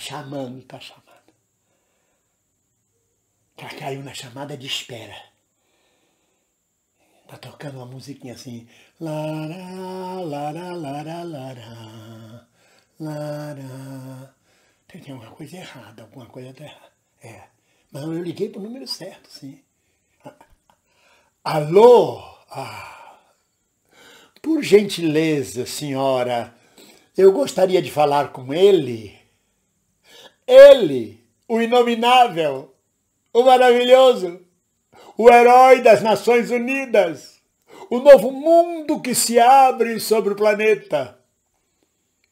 chamando, está chamando. Ela caiu na chamada de espera. Tá tocando uma musiquinha assim. Lará, lará, lará, lará, lará. Tem, tem alguma coisa errada, alguma coisa até tá errada. É. Mas eu liguei pro número certo, sim. Alô? Ah. Por gentileza, senhora, eu gostaria de falar com ele. Ele, o inominável, o maravilhoso, o herói das Nações Unidas, o novo mundo que se abre sobre o planeta.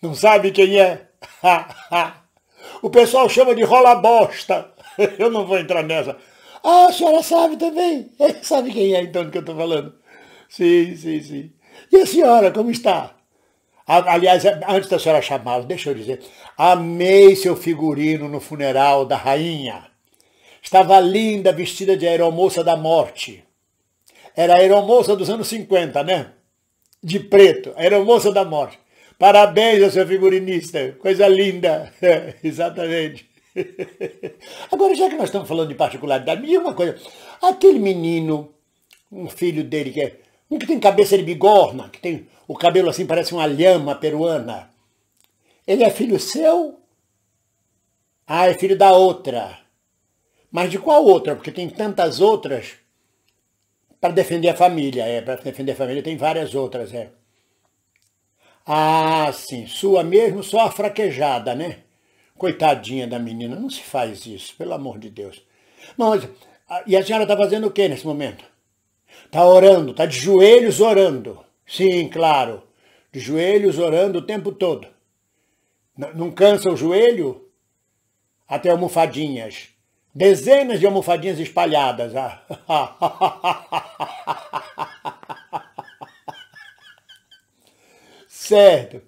Não sabe quem é? o pessoal chama de rola bosta. Eu não vou entrar nessa. Ah, a senhora sabe também? Sabe quem é então que eu estou falando? Sim, sim, sim. E a senhora, como está? Aliás, é, antes da senhora chamá-lo, deixa eu dizer. Amei seu figurino no funeral da rainha. Estava linda, vestida de aeromoça da morte. Era a aeromoça dos anos 50, né? De preto, aeromoça da morte. Parabéns ao seu figurinista, coisa linda. É, exatamente. Agora, já que nós estamos falando de particularidade, me diga uma coisa. Aquele menino, um filho dele que é. Um que tem cabeça de bigorna, que tem o cabelo assim parece uma lhama peruana. Ele é filho seu? Ah, é filho da outra. Mas de qual outra? Porque tem tantas outras para defender a família, é, para defender a família tem várias outras, é. Ah, sim, sua mesmo só a fraquejada, né? Coitadinha da menina, não se faz isso, pelo amor de Deus. Mas, ah, e a senhora está fazendo o que nesse momento? Está orando, está de joelhos orando. Sim, claro. De joelhos orando o tempo todo. Não cansa o joelho? Até almofadinhas. Dezenas de almofadinhas espalhadas. Ah. certo.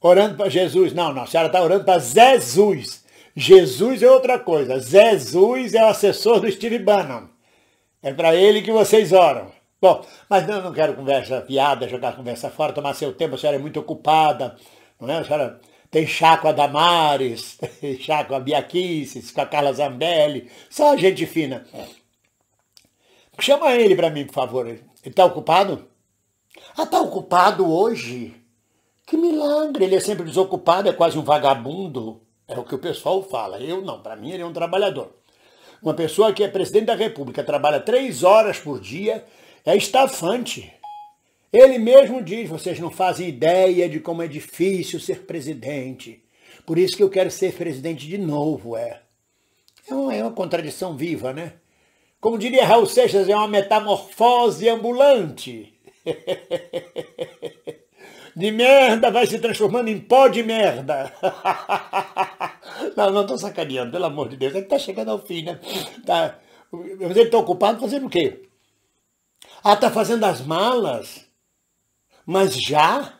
Orando para Jesus. Não, não, a senhora está orando para Jesus. Jesus é outra coisa. Jesus é o assessor do Steve Bannon. É para ele que vocês oram. Bom, mas eu não quero conversa fiada, jogar conversa fora, tomar seu tempo, a senhora é muito ocupada, não é? A senhora tem chá com a Damares, tem chá com a Bia com a Carla Zambelli, só gente fina. Chama ele para mim, por favor. Ele está ocupado? Ah, está ocupado hoje? Que milagre, ele é sempre desocupado, é quase um vagabundo. É o que o pessoal fala. Eu não, para mim ele é um trabalhador. Uma pessoa que é presidente da república, trabalha três horas por dia é estafante. Ele mesmo diz: vocês não fazem ideia de como é difícil ser presidente. Por isso que eu quero ser presidente de novo, é. É uma, é uma contradição viva, né? Como diria Raul Seixas, é uma metamorfose ambulante. De merda vai se transformando em pó de merda. Não, não estou sacaneando, pelo amor de Deus. Ele está chegando ao fim, né? Tá. Mas ele está ocupado fazendo o quê? Ah, tá fazendo as malas? Mas já?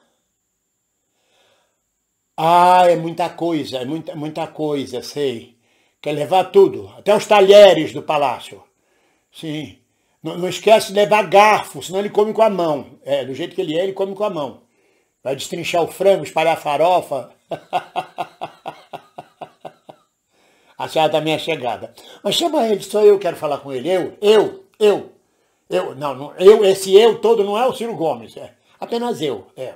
Ah, é muita coisa, é muita, muita coisa, sei. Quer levar tudo, até os talheres do palácio. Sim. Não, não esquece de levar garfo, senão ele come com a mão. É, do jeito que ele é, ele come com a mão. Vai destrinchar o frango, espalhar a farofa. a senhora também é chegada. Mas chama ele, só eu quero falar com ele. Eu, eu, eu. Eu, não, eu, esse eu todo não é o Ciro Gomes, é apenas eu, é.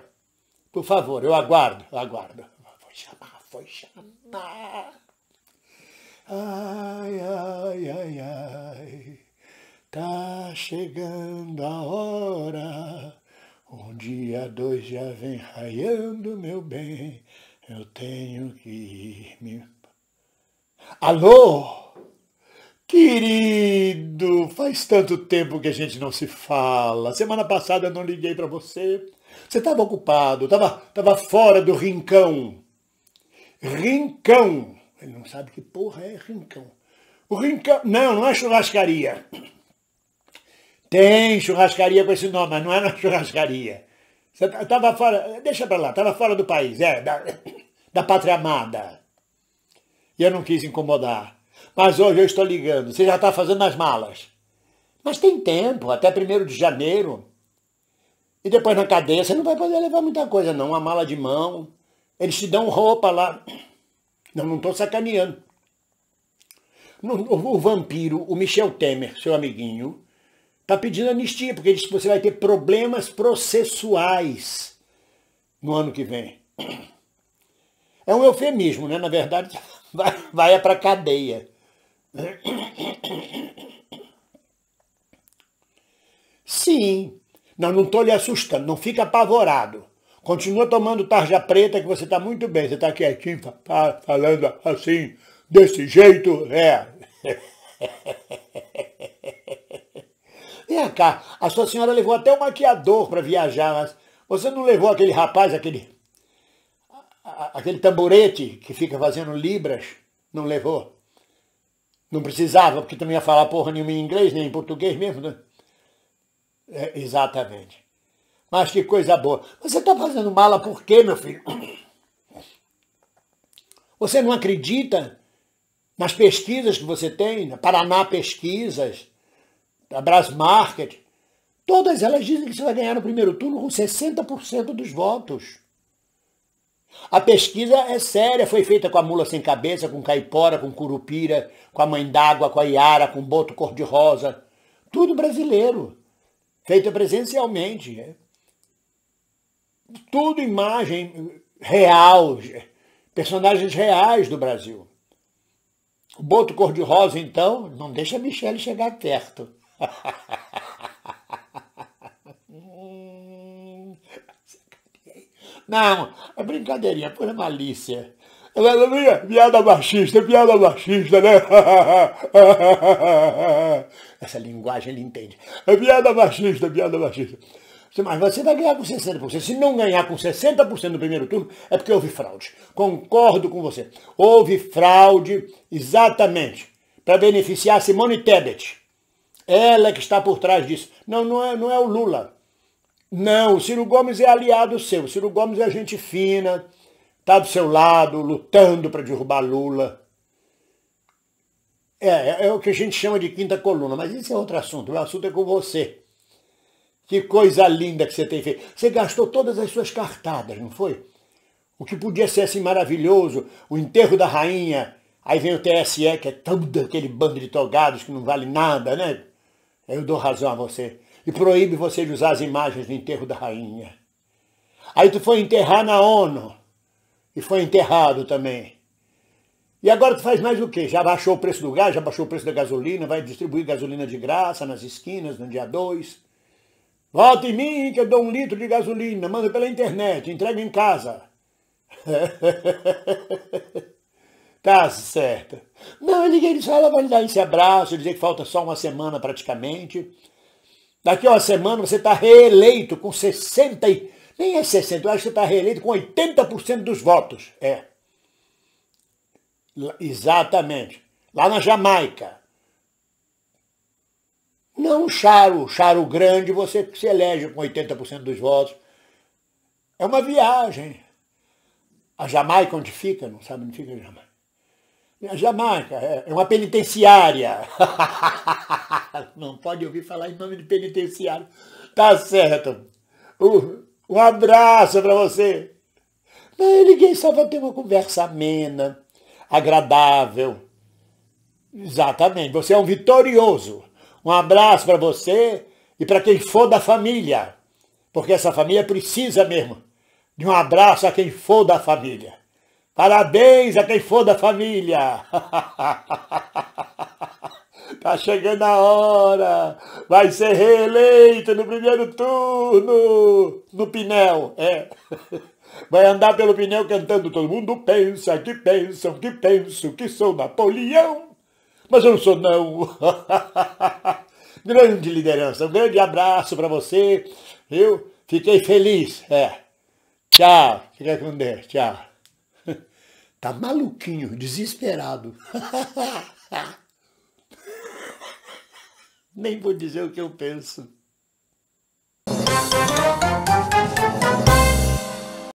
Por favor, eu aguardo, aguardo. Foi chamar, foi chamar. Ai, ai, ai, ai, tá chegando a hora. Um dia, dois já vem raiando, meu bem, eu tenho que ir me... Alô? Querido, faz tanto tempo que a gente não se fala. Semana passada eu não liguei para você. Você estava ocupado, estava fora do rincão. Rincão. Ele não sabe que porra é rincão. O rincão. Não, não é churrascaria. Tem churrascaria com esse nome, mas não é na churrascaria. Você estava fora. Deixa para lá, estava fora do país, é, da, da pátria amada. E eu não quis incomodar. Mas hoje eu estou ligando, você já está fazendo as malas. Mas tem tempo, até 1 de janeiro. E depois na cadeia você não vai poder levar muita coisa, não. Uma mala de mão. Eles te dão roupa lá. Não, não estou sacaneando. O vampiro, o Michel Temer, seu amiguinho, está pedindo anistia, porque ele disse que você vai ter problemas processuais no ano que vem. É um eufemismo, né? Na verdade, vai, vai é para cadeia. Sim. Não, não estou lhe assustando, não fica apavorado. Continua tomando tarja preta que você está muito bem. Você está quietinho, tá falando assim, desse jeito, é. Vem cá, a sua senhora levou até o maquiador para viajar, mas você não levou aquele rapaz, aquele, aquele tamborete que fica fazendo libras? Não levou? Não precisava, porque também ia falar porra nenhuma em inglês, nem em português mesmo, né? É, exatamente. Mas que coisa boa. Você está fazendo mala por quê, meu filho? Você não acredita nas pesquisas que você tem, na Paraná Pesquisas, da market Todas elas dizem que você vai ganhar no primeiro turno com 60% dos votos. A pesquisa é séria, foi feita com a mula sem cabeça, com caipora, com curupira, com a mãe d'água, com a iara, com boto cor-de-rosa. Tudo brasileiro, feita presencialmente. Tudo imagem real, personagens reais do Brasil. O boto cor-de-rosa, então, não deixa a Michelle chegar perto. Não, é brincadeirinha, pura é malícia. Piada machista, piada machista, né? Essa linguagem ele entende. É piada machista, piada machista. Mas você vai ganhar com 60%. Se não ganhar com 60% no primeiro turno, é porque houve fraude. Concordo com você. Houve fraude, exatamente, para beneficiar Simone Tebet. Ela é que está por trás disso. Não, não é, não é o Lula. Não, o Ciro Gomes é aliado seu. O Ciro Gomes é gente fina, tá do seu lado, lutando para derrubar Lula. É, é, é o que a gente chama de quinta coluna, mas isso é outro assunto. O assunto é com você. Que coisa linda que você tem feito. Você gastou todas as suas cartadas, não foi? O que podia ser assim maravilhoso, o enterro da rainha, aí vem o TSE, que é todo aquele bando de togados que não vale nada, né? Eu dou razão a você e proíbe você de usar as imagens do enterro da rainha. Aí tu foi enterrar na ONU e foi enterrado também. E agora tu faz mais o quê? Já baixou o preço do gás, já baixou o preço da gasolina, vai distribuir gasolina de graça nas esquinas no dia 2. Volta em mim que eu dou um litro de gasolina, manda pela internet, entrega em casa. tá certo. Não, ninguém só ela vai dar esse abraço, dizer que falta só uma semana praticamente. Daqui a uma semana você está reeleito com 60, nem é 60, eu acho que você está reeleito com 80% dos votos. É. Exatamente. Lá na Jamaica. Não charo, charo grande, você se elege com 80% dos votos. É uma viagem. A Jamaica onde fica, não sabe onde fica a Jamaica. É, Jamaica, é, é uma penitenciária. Não pode ouvir falar em nome de penitenciário. Tá certo. Um, abraço para você. Não, eu liguei só para ter uma conversa amena, agradável. Exatamente. Você é um vitorioso. Um abraço para você e para quem for da família. Porque essa família precisa mesmo de um abraço a quem for da família. Parabéns a quem for da família. tá chegando a hora. Vai ser reeleito no primeiro turno. No Pinel, é. Vai andar pelo Pinel cantando todo mundo pensa, que pensam, que penso, que sou Napoleão. Mas eu não sou não. grande liderança. Um grande abraço para você. Eu fiquei feliz. É. Tchau. Fica com Deus. Tchau. Tá maluquinho, desesperado. Nem vou dizer o que eu penso.